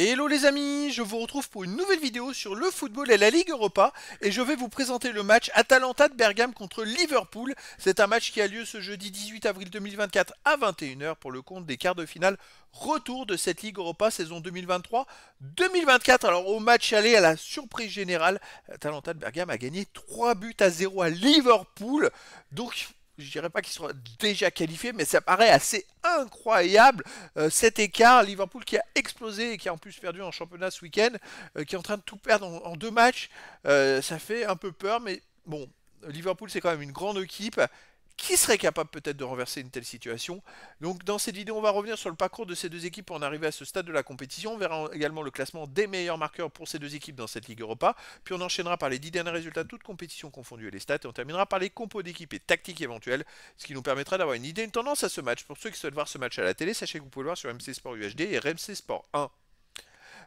hello les amis, je vous retrouve pour une nouvelle vidéo sur le football et la Ligue Europa et je vais vous présenter le match Atalanta de Bergame contre Liverpool. C'est un match qui a lieu ce jeudi 18 avril 2024 à 21h pour le compte des quarts de finale retour de cette Ligue Europa saison 2023-2024. Alors au match aller à la surprise générale, Atalanta de Bergame a gagné 3 buts à 0 à Liverpool. Donc je dirais pas qu'ils soit déjà qualifiés, mais ça paraît assez incroyable euh, cet écart. Liverpool qui a explosé et qui a en plus perdu en championnat ce week-end, euh, qui est en train de tout perdre en, deux matchs, euh, ça fait un peu peur, mais bon, Liverpool c'est quand même une grande équipe qui serait capable peut-être de renverser une telle situation. Donc dans cette vidéo, on va revenir sur le parcours de ces deux équipes pour en arriver à ce stade de la compétition. On verra également le classement des meilleurs marqueurs pour ces deux équipes dans cette Ligue Europa. Puis on enchaînera par les 10 derniers résultats, toutes compétitions confondues et les stats. Et on terminera par les compos d'équipes et tactiques éventuelles, ce qui nous permettra d'avoir une idée, une tendance à ce match. Pour ceux qui souhaitent voir ce match à la télé, sachez que vous pouvez le voir sur MC Sport UHD et RMC Sport 1.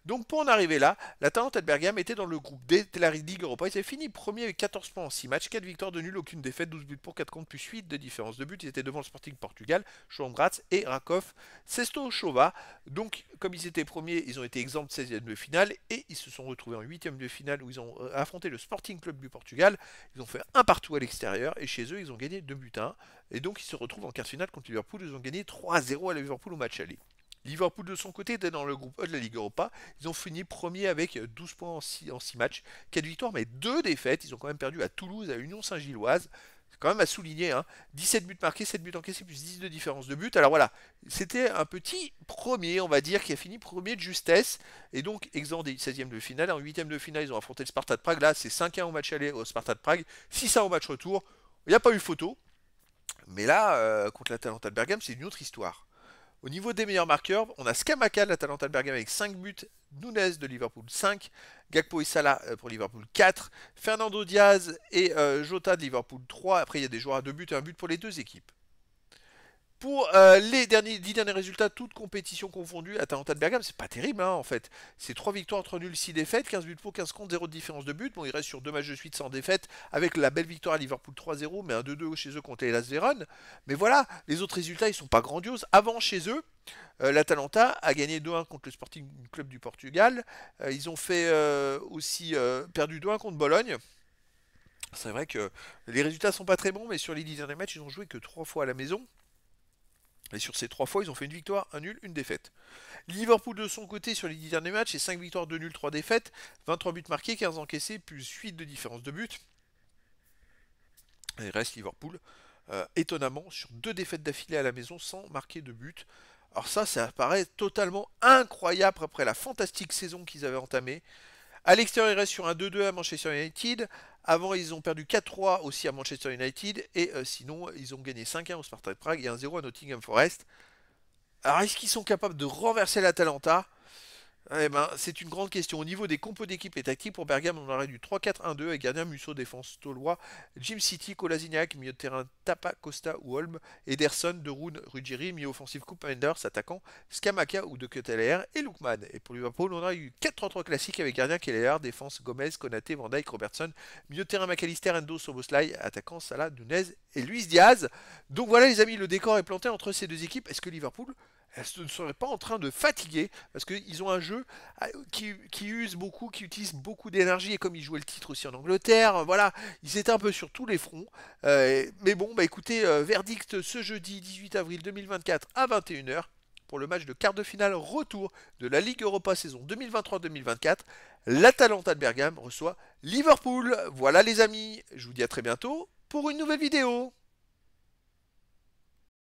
Donc pour en arriver là, la de Bergamo était dans le groupe D de la Ligue Europa. Ils avaient fini premier avec 14 points en 6 matchs, 4 victoires de nul, aucune défaite, 12 buts pour 4 comptes, plus 8 de différence de buts, Ils étaient devant le Sporting Portugal, Gratz et Rakov Sesto Chova. Donc comme ils étaient premiers, ils ont été exempts de 16e de finale et ils se sont retrouvés en 8e de finale où ils ont euh, affronté le Sporting Club du Portugal. Ils ont fait un partout à l'extérieur et chez eux, ils ont gagné 2 buts 1. Et donc ils se retrouvent en quart de finale contre Liverpool. Ils ont gagné 3-0 à Liverpool au match aller. Liverpool de son côté était dans le groupe E de la Ligue Europa. Ils ont fini premier avec 12 points en 6, matchs, 4 victoires mais 2 défaites. Ils ont quand même perdu à Toulouse, à Union Saint-Gilloise. C'est quand même à souligner, hein. 17 buts marqués, 7 buts encaissés, plus 10 de différence de buts, Alors voilà, c'était un petit premier, on va dire, qui a fini premier de justesse. Et donc, exempt des 16e de finale. En 8e de finale, ils ont affronté le Sparta de Prague. Là, c'est 5-1 au match aller au Sparta de Prague, 6-1 au match retour. Il n'y a pas eu photo. Mais là, euh, contre la de Bergame, c'est une autre histoire. Au niveau des meilleurs marqueurs, on a Skamaka de la Bergame avec 5 buts, Nunez de Liverpool 5, Gakpo et Salah euh, pour Liverpool 4, Fernando Diaz et euh, Jota de Liverpool 3. Après, il y a des joueurs à 2 buts et 1 but pour les deux équipes. Pour euh, les derniers, 10 derniers résultats, toutes compétitions confondues, Atalanta de Bergame, c'est pas terrible hein, en fait. C'est 3 victoires, entre nuls, 6 défaites, 15 buts pour, 15 contre, 0 de différence de but. Bon, il reste sur 2 matchs de suite sans défaite, avec la belle victoire à Liverpool 3-0, mais un 2-2 chez eux contre Elas Véron. Mais voilà, les autres résultats, ils sont pas grandioses. Avant chez eux, euh, l'Atalanta a gagné 2-1 contre le Sporting Club du Portugal. Euh, ils ont fait aussi perdu 2-1 contre Bologne. C'est vrai que les résultats sont pas très bons, mais sur les 10 derniers matchs, ils ont joué que 3 fois à la maison. Et sur ces trois fois, ils ont fait une victoire, un nul, une défaite. Liverpool de son côté sur les dix derniers matchs, c'est 5 victoires, 2 nuls, 3 défaites, 23 buts marqués, 15 encaissés, plus 8 de différence de buts. Et reste Liverpool, euh, étonnamment, sur deux défaites d'affilée à la maison sans marquer de but. Alors ça, ça paraît totalement incroyable après la fantastique saison qu'ils avaient entamée. À l'extérieur, il reste sur un 2-2 à Manchester United. Avant, ils ont perdu 4-3 aussi à Manchester United. Et euh, sinon, ils ont gagné 5-1 au Spartak Prague et 1-0 à Nottingham Forest. Alors, est-ce qu'ils sont capables de renverser l'Atalanta eh ben, c'est une grande question. Au niveau des compos d'équipe et tactique, pour Bergamo, on aurait du 3-4-1-2 avec gardien Musso, défense Tolois, Jim City, Colasignac, milieu de terrain Tapa, Costa ou Holm, Ederson, Roon, Ruggieri, milieu offensif Enders, attaquant Skamaka ou De Keteler et Lookman. Et pour Liverpool, on aurait eu 4-3-3 classique avec gardien Keller, défense Gomez, Konaté, Van Dijk, Robertson, milieu de terrain McAllister, Endo, Soboslai, attaquant Salah, Dunez et Luis Diaz. Donc voilà les amis, le décor est planté entre ces deux équipes. Est-ce que Liverpool ne seraient pas en train de fatiguer parce qu'ils ont un jeu ah, qui, use beaucoup, qui utilise beaucoup d'énergie et comme ils jouaient le titre aussi en Angleterre, euh, voilà, ils étaient un peu sur tous les fronts. Euh, mais bon, bah écoutez, euh, verdict ce jeudi 18 avril 2024 à 21h pour le match de quart de finale retour de la Ligue Europa saison 2023-2024. L'Atalanta de Bergame reçoit Liverpool. Voilà les amis, je vous dis à très bientôt pour une nouvelle vidéo.